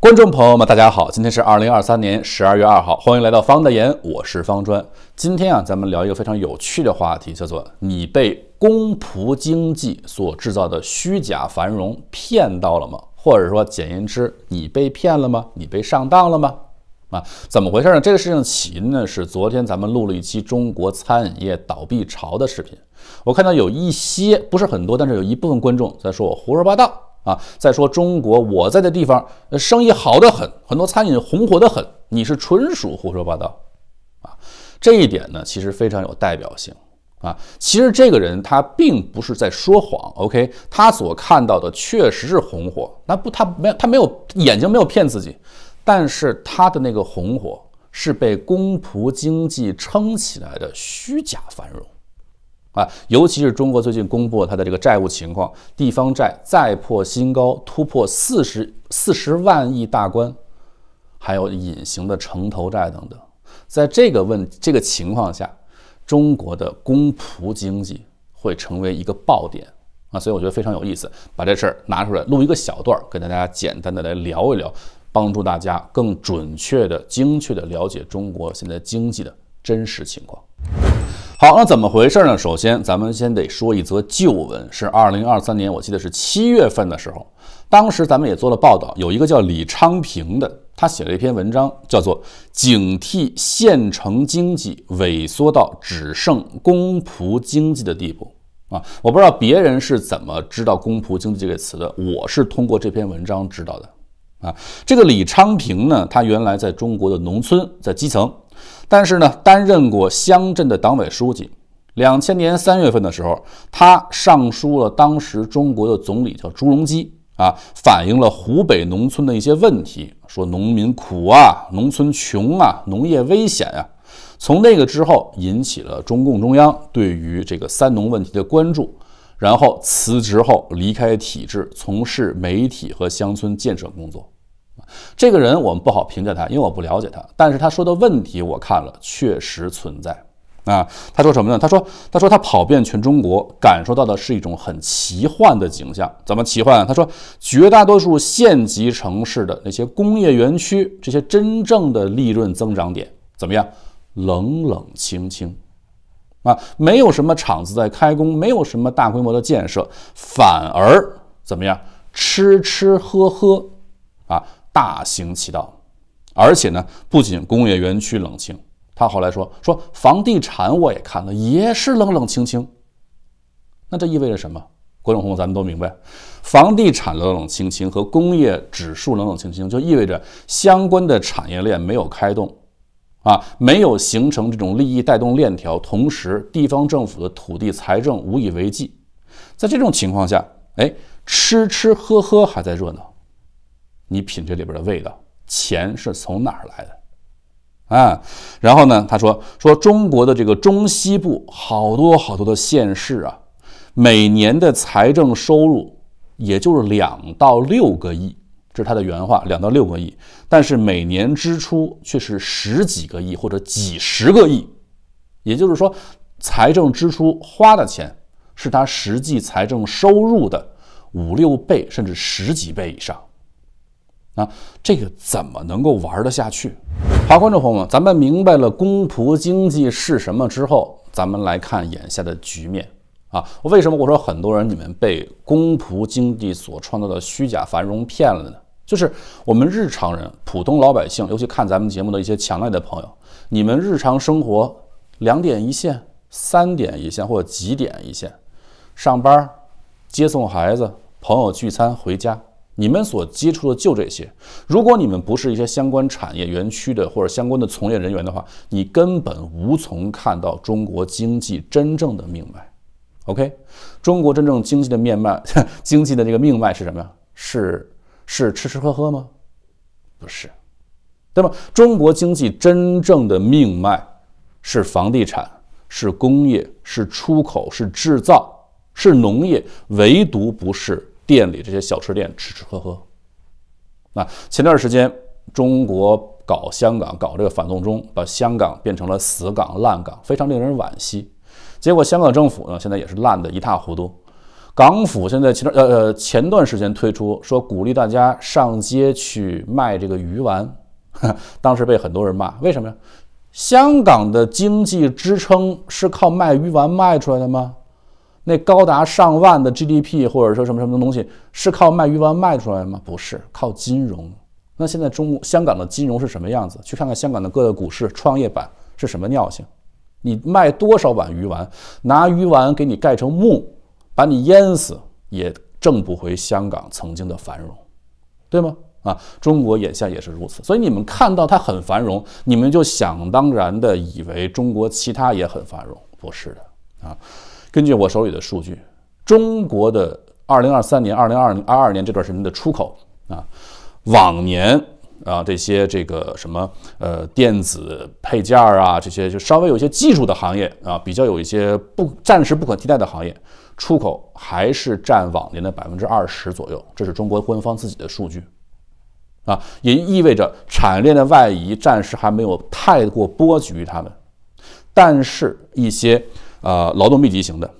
观众朋友们，大家好，今天是二零二三年十二月二号，欢迎来到方的言，我是方砖。今天啊，咱们聊一个非常有趣的话题，叫做你被公仆经济所制造的虚假繁荣骗到了吗？或者说，简言之，你被骗了吗？你被上当了吗？啊，怎么回事呢？这个事情起因呢，是昨天咱们录了一期中国餐饮业倒闭潮的视频，我看到有一些不是很多，但是有一部分观众在说我胡说八道。啊，再说中国，我在的地方，生意好的很，很多餐饮红火的很，你是纯属胡说八道，啊，这一点呢，其实非常有代表性，啊，其实这个人他并不是在说谎，OK，他所看到的确实是红火，那不，他没有，他没有眼睛没有骗自己，但是他的那个红火是被公仆经济撑起来的虚假繁荣。啊，尤其是中国最近公布了它的这个债务情况，地方债再破新高，突破四十四十万亿大关，还有隐形的城投债等等。在这个问这个情况下，中国的公仆经济会成为一个爆点啊，所以我觉得非常有意思，把这事儿拿出来录一个小段，儿，跟大家简单的来聊一聊，帮助大家更准确的、精确的了解中国现在经济的真实情况。好，那怎么回事呢？首先，咱们先得说一则旧闻，是二零二三年，我记得是七月份的时候，当时咱们也做了报道，有一个叫李昌平的，他写了一篇文章，叫做《警惕县城经济萎缩到只剩公仆经济的地步》啊，我不知道别人是怎么知道“公仆经济”这个词的，我是通过这篇文章知道的啊。这个李昌平呢，他原来在中国的农村，在基层。但是呢，担任过乡镇的党委书记。两千年三月份的时候，他上书了当时中国的总理，叫朱镕基啊，反映了湖北农村的一些问题，说农民苦啊，农村穷啊，农业危险啊。从那个之后，引起了中共中央对于这个三农问题的关注。然后辞职后离开体制，从事媒体和乡村建设工作。这个人我们不好评价他，因为我不了解他。但是他说的问题我看了确实存在啊。他说什么呢？他说，他说他跑遍全中国，感受到的是一种很奇幻的景象。怎么奇幻啊？他说，绝大多数县级城市的那些工业园区，这些真正的利润增长点，怎么样？冷冷清清啊，没有什么厂子在开工，没有什么大规模的建设，反而怎么样？吃吃喝喝啊。大行其道，而且呢，不仅工业园区冷清，他后来说说房地产，我也看了，也是冷冷清清。那这意味着什么？郭永红，咱们都明白，房地产冷冷清清和工业指数冷冷清清，就意味着相关的产业链没有开动，啊，没有形成这种利益带动链条，同时地方政府的土地财政无以为继。在这种情况下，哎，吃吃喝喝还在热闹。你品这里边的味道，钱是从哪儿来的？啊，然后呢？他说说中国的这个中西部好多好多的县市啊，每年的财政收入也就是两到六个亿，这是他的原话，两到六个亿。但是每年支出却是十几个亿或者几十个亿，也就是说，财政支出花的钱是他实际财政收入的五六倍甚至十几倍以上。啊，这个怎么能够玩得下去？好，观众朋友们，咱们明白了公仆经济是什么之后，咱们来看眼下的局面。啊，为什么我说很多人你们被公仆经济所创造的虚假繁荣骗了呢？就是我们日常人、普通老百姓，尤其看咱们节目的一些强烈的朋友，你们日常生活两点一线、三点一线或者几点一线，上班、接送孩子、朋友聚餐、回家。你们所接触的就这些。如果你们不是一些相关产业园区的或者相关的从业人员的话，你根本无从看到中国经济真正的命脉。OK，中国真正经济的命脉，经济的这个命脉是什么呀？是是吃吃喝喝吗？不是。那么中国经济真正的命脉是房地产，是工业，是出口，是制造，是农业，唯独不是。店里这些小吃店吃吃喝喝。那前段时间中国搞香港搞这个反送中，把香港变成了死港烂港，非常令人惋惜。结果香港政府呢，现在也是烂得一塌糊涂。港府现在，前段呃呃，前段时间推出说鼓励大家上街去卖这个鱼丸，当时被很多人骂。为什么呀？香港的经济支撑是靠卖鱼丸卖出来的吗？那高达上万的 GDP 或者说什么什么东西是靠卖鱼丸卖出来吗？不是，靠金融。那现在中国香港的金融是什么样子？去看看香港的各个股市，创业板是什么尿性？你卖多少碗鱼丸，拿鱼丸给你盖成墓，把你淹死也挣不回香港曾经的繁荣，对吗？啊，中国眼下也是如此。所以你们看到它很繁荣，你们就想当然的以为中国其他也很繁荣，不是的啊。根据我手里的数据，中国的二零二三年、二零二二年这段时间的出口啊，往年啊，这些这个什么呃电子配件儿啊，这些就稍微有一些技术的行业啊，比较有一些不暂时不可替代的行业，出口还是占往年的百分之二十左右。这是中国官方自己的数据啊，也意味着产业链的外移暂时还没有太过波及于他们，但是一些。呃，劳动密集型的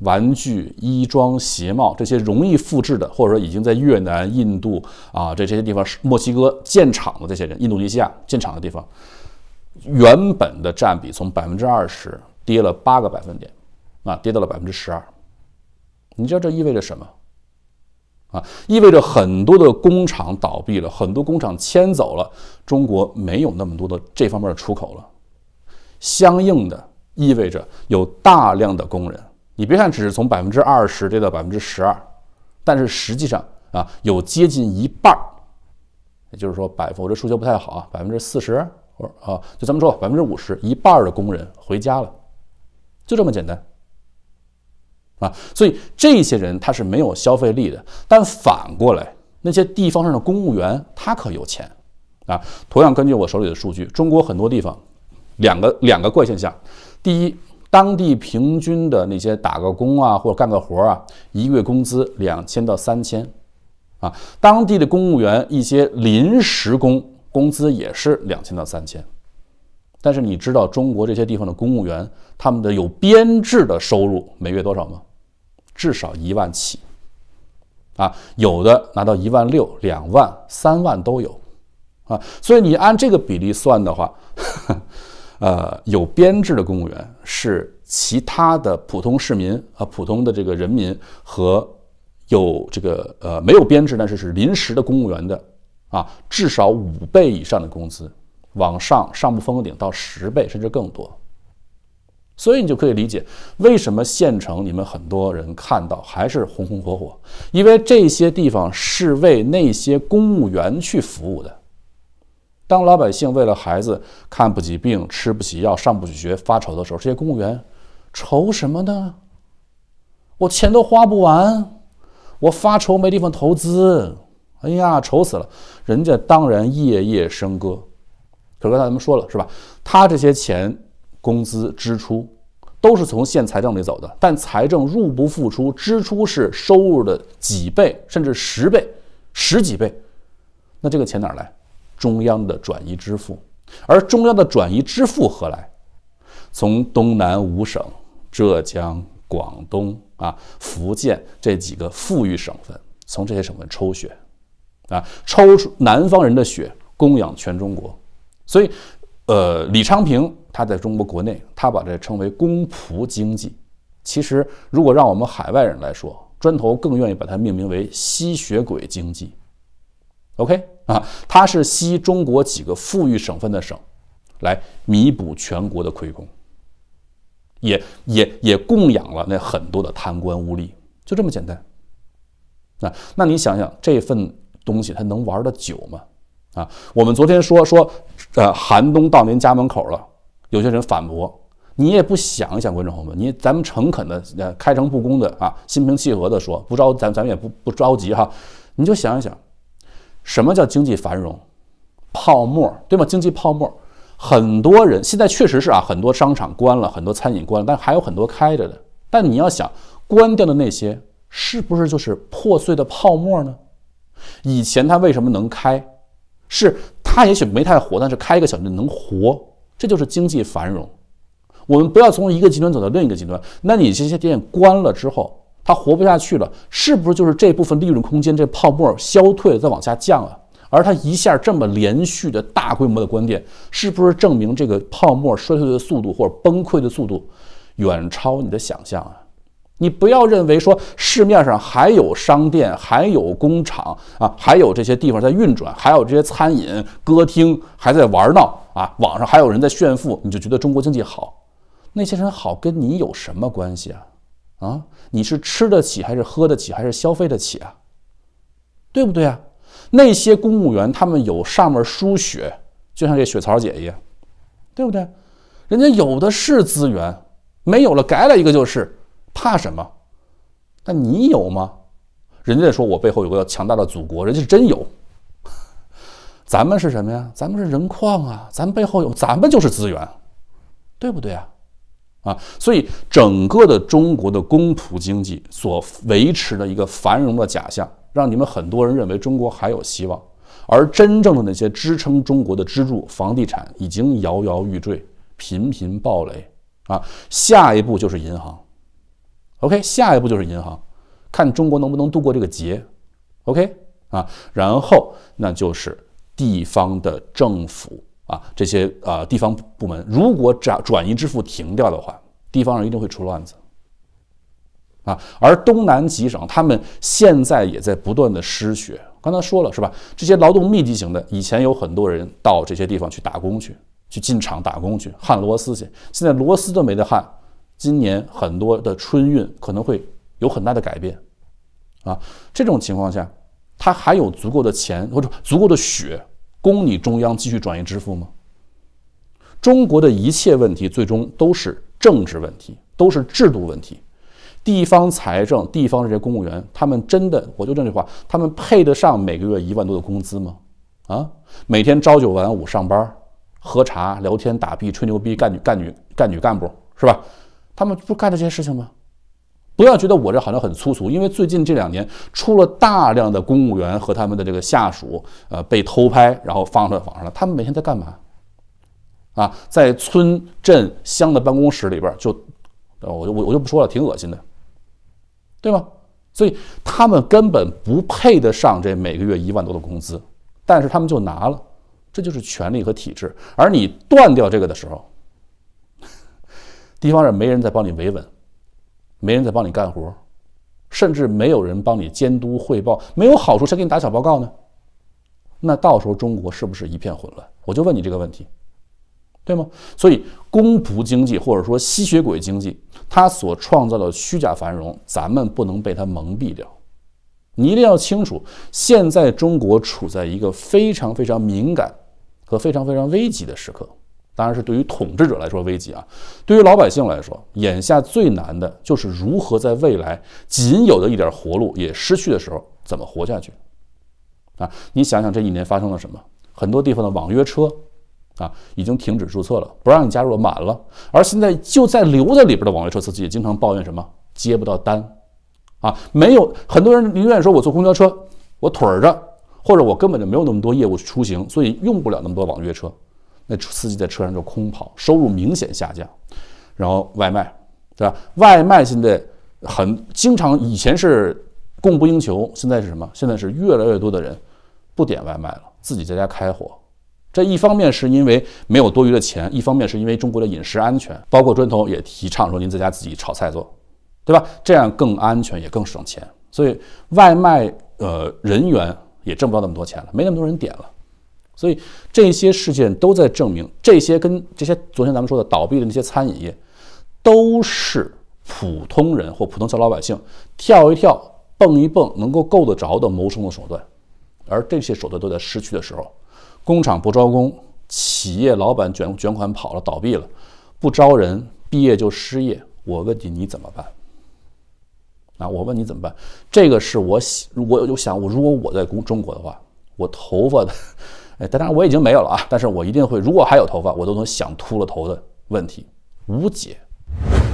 玩具、衣装、鞋帽这些容易复制的，或者说已经在越南、印度啊这这些地方、墨西哥建厂的这些人、印度尼西亚建厂的地方，原本的占比从百分之二十跌了八个百分点，啊，跌到了百分之十二。你知道这意味着什么？啊，意味着很多的工厂倒闭了，很多工厂迁走了，中国没有那么多的这方面的出口了，相应的。意味着有大量的工人，你别看只是从百分之二十跌到百分之十二，但是实际上啊，有接近一半儿，也就是说百我这数学不太好啊，百分之四十或啊，就咱们说百分之五十，一半儿的工人回家了，就这么简单，啊，所以这些人他是没有消费力的。但反过来，那些地方上的公务员他可有钱，啊，同样根据我手里的数据，中国很多地方，两个两个怪现象。第一，当地平均的那些打个工啊，或者干个活啊，一个月工资两千到三千，啊，当地的公务员、一些临时工工资也是两千到三千。但是你知道中国这些地方的公务员他们的有编制的收入每月多少吗？至少一万起，啊，有的拿到一万六、两万、三万都有，啊，所以你按这个比例算的话。呃，有编制的公务员是其他的普通市民啊，普通的这个人民和有这个呃没有编制但是是临时的公务员的啊，至少五倍以上的工资往上上不封顶，到十倍甚至更多。所以你就可以理解为什么县城你们很多人看到还是红红火火，因为这些地方是为那些公务员去服务的。当老百姓为了孩子看不起病、吃不起药、上不起学发愁的时候，这些公务员愁什么呢？我钱都花不完，我发愁没地方投资。哎呀，愁死了！人家当然夜夜笙歌。可刚才咱们说了，是吧？他这些钱、工资支出都是从县财政里走的，但财政入不敷出，支出是收入的几倍，甚至十倍、十几倍。那这个钱哪来？中央的转移支付，而中央的转移支付何来？从东南五省，浙江、广东啊、福建这几个富裕省份，从这些省份抽血，啊，抽出南方人的血供养全中国。所以，呃，李昌平他在中国国内，他把这称为“公仆经济”。其实，如果让我们海外人来说，砖头更愿意把它命名为“吸血鬼经济”。OK。啊，他是吸中国几个富裕省份的省，来弥补全国的亏空，也也也供养了那很多的贪官污吏，就这么简单。啊，那你想想这份东西，它能玩的久吗？啊，我们昨天说说，呃，寒冬到您家门口了，有些人反驳，你也不想一想，观众朋友们，你咱们诚恳的、呃，开诚布公的啊，心平气和的说，不着，咱咱们也不不着急哈，你就想一想。什么叫经济繁荣？泡沫，对吗？经济泡沫，很多人现在确实是啊，很多商场关了，很多餐饮关了，但还有很多开着的。但你要想，关掉的那些是不是就是破碎的泡沫呢？以前它为什么能开？是它也许没太火，但是开一个小店能活，这就是经济繁荣。我们不要从一个极端走到另一个极端。那你这些店关了之后？它活不下去了，是不是就是这部分利润空间、这泡沫消退了，再往下降啊？而它一下这么连续的大规模的关店，是不是证明这个泡沫衰退的速度或者崩溃的速度远超你的想象啊？你不要认为说市面上还有商店、还有工厂啊，还有这些地方在运转，还有这些餐饮、歌厅还在玩闹啊，网上还有人在炫富，你就觉得中国经济好，那些人好跟你有什么关系啊？啊，你是吃得起还是喝得起还是消费得起啊？对不对啊？那些公务员他们有上面输血，就像这雪槽姐一样，对不对？人家有的是资源，没有了改了一个就是怕什么？那你有吗？人家说我背后有个强大的祖国，人家是真有。咱们是什么呀？咱们是人矿啊，咱背后有，咱们就是资源，对不对啊？啊，所以整个的中国的公仆经济所维持的一个繁荣的假象，让你们很多人认为中国还有希望，而真正的那些支撑中国的支柱房地产已经摇摇欲坠，频频暴雷啊，下一步就是银行，OK，下一步就是银行，看中国能不能度过这个劫，OK，啊，然后那就是地方的政府。啊，这些啊地方部门，如果转转移支付停掉的话，地方上一定会出乱子。啊，而东南几省，他们现在也在不断的失血。刚才说了是吧？这些劳动密集型的，以前有很多人到这些地方去打工去，去进厂打工去，焊螺丝去。现在螺丝都没得焊，今年很多的春运可能会有很大的改变。啊，这种情况下，他还有足够的钱或者足够的血。供你中央继续转移支付吗？中国的一切问题最终都是政治问题，都是制度问题。地方财政、地方这些公务员，他们真的，我就这句话，他们配得上每个月一万多的工资吗？啊，每天朝九晚五上班，喝茶、聊天、打屁、吹牛逼、干女、干女、干女干部是吧？他们不干这些事情吗？不要觉得我这好像很粗俗，因为最近这两年出了大量的公务员和他们的这个下属，呃，被偷拍，然后放在网上了。他们每天在干嘛？啊，在村镇乡的办公室里边，就，我我我就不说了，挺恶心的，对吗？所以他们根本不配得上这每个月一万多的工资，但是他们就拿了，这就是权力和体制。而你断掉这个的时候，地方上没人再帮你维稳。没人在帮你干活，甚至没有人帮你监督汇报，没有好处谁给你打小报告呢？那到时候中国是不是一片混乱？我就问你这个问题，对吗？所以，公仆经济或者说吸血鬼经济，它所创造的虚假繁荣，咱们不能被它蒙蔽掉。你一定要清楚，现在中国处在一个非常非常敏感和非常非常危急的时刻。当然是对于统治者来说危机啊，对于老百姓来说，眼下最难的就是如何在未来仅有的一点活路也失去的时候怎么活下去啊！你想想，这一年发生了什么？很多地方的网约车啊已经停止注册了，不让你加入了满了，而现在就在留在里边的网约车司机也经常抱怨什么接不到单啊，没有很多人宁愿说我坐公交车，我腿儿着，或者我根本就没有那么多业务出行，所以用不了那么多网约车。那司机在车上就空跑，收入明显下降。然后外卖，对吧？外卖现在很经常，以前是供不应求，现在是什么？现在是越来越多的人不点外卖了，自己在家开火。这一方面是因为没有多余的钱，一方面是因为中国的饮食安全，包括砖头也提倡说您在家自己炒菜做，对吧？这样更安全也更省钱。所以外卖呃人员也挣不到那么多钱了，没那么多人点了。所以这些事件都在证明，这些跟这些昨天咱们说的倒闭的那些餐饮业，都是普通人或普通小老百姓跳一跳、蹦一蹦能够够得着的谋生的手段。而这些手段都在失去的时候，工厂不招工，企业老板卷卷款跑了，倒闭了，不招人，毕业就失业。我问你，你怎么办？啊，我问你怎么办？这个是我喜，我我想，我如果我在中中国的话，我头发的。哎，当然我已经没有了啊！但是我一定会，如果还有头发，我都能想秃了头的问题无解。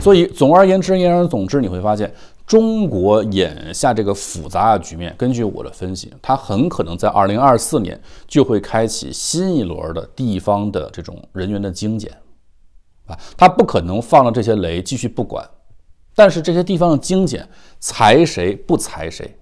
所以，总而言之，言而总之，你会发现，中国眼下这个复杂的局面，根据我的分析，它很可能在二零二四年就会开启新一轮的地方的这种人员的精简啊，它不可能放了这些雷继续不管。但是这些地方的精简裁谁不裁谁？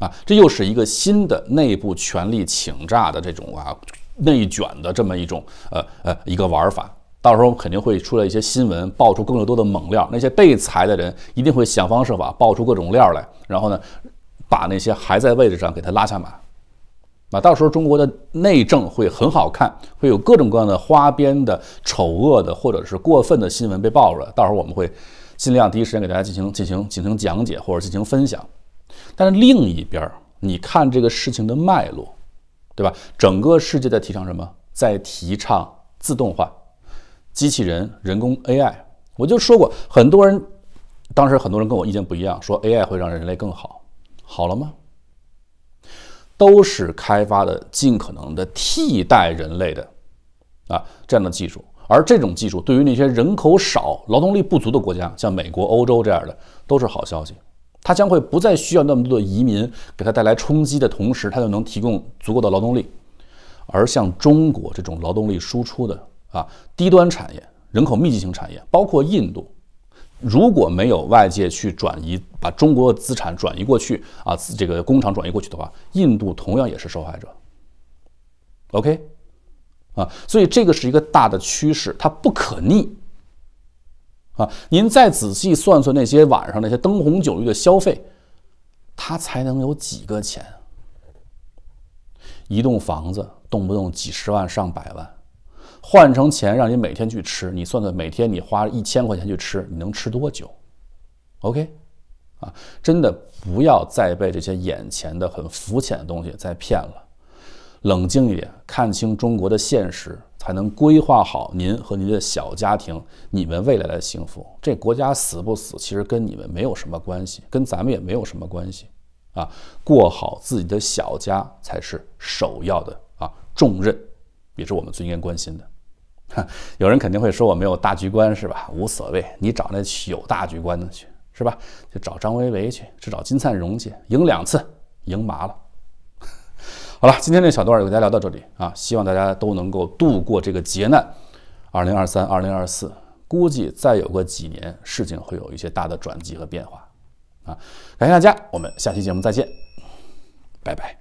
啊，这又是一个新的内部权力倾轧的这种啊，内卷的这么一种呃呃一个玩法。到时候肯定会出来一些新闻，爆出更多的猛料。那些被裁的人一定会想方设法爆出各种料来，然后呢，把那些还在位置上给他拉下马。那到时候中国的内政会很好看，会有各种各样的花边的丑恶的或者是过分的新闻被爆出来。到时候我们会尽量第一时间给大家进行进行进行讲解或者进行分享。但是另一边儿，你看这个事情的脉络，对吧？整个世界在提倡什么？在提倡自动化、机器人、人工 AI。我就说过，很多人当时很多人跟我意见不一样，说 AI 会让人类更好，好了吗？都是开发的尽可能的替代人类的啊，这样的技术。而这种技术对于那些人口少、劳动力不足的国家，像美国、欧洲这样的，都是好消息。它将会不再需要那么多的移民，给它带来冲击的同时，它又能提供足够的劳动力。而像中国这种劳动力输出的啊低端产业、人口密集型产业，包括印度，如果没有外界去转移，把中国的资产转移过去啊，这个工厂转移过去的话，印度同样也是受害者。OK，啊，所以这个是一个大的趋势，它不可逆。啊，您再仔细算算那些晚上那些灯红酒绿的消费，他才能有几个钱？一栋房子动不动几十万上百万，换成钱让你每天去吃，你算算每天你花一千块钱去吃，你能吃多久？OK，啊，真的不要再被这些眼前的很肤浅的东西再骗了。冷静一点，看清中国的现实，才能规划好您和您的小家庭、你们未来的幸福。这国家死不死，其实跟你们没有什么关系，跟咱们也没有什么关系，啊，过好自己的小家才是首要的啊重任，也是我们最应该关心的。哈，有人肯定会说我没有大局观是吧？无所谓，你找那有大局观的去是吧？就找张维为去，去找金灿荣去，赢两次，赢麻了。好了，今天这小段儿给大家聊到这里啊，希望大家都能够度过这个劫难。二零二三、二零二四，估计再有个几年，事情会有一些大的转机和变化。啊，感谢大家，我们下期节目再见，拜拜。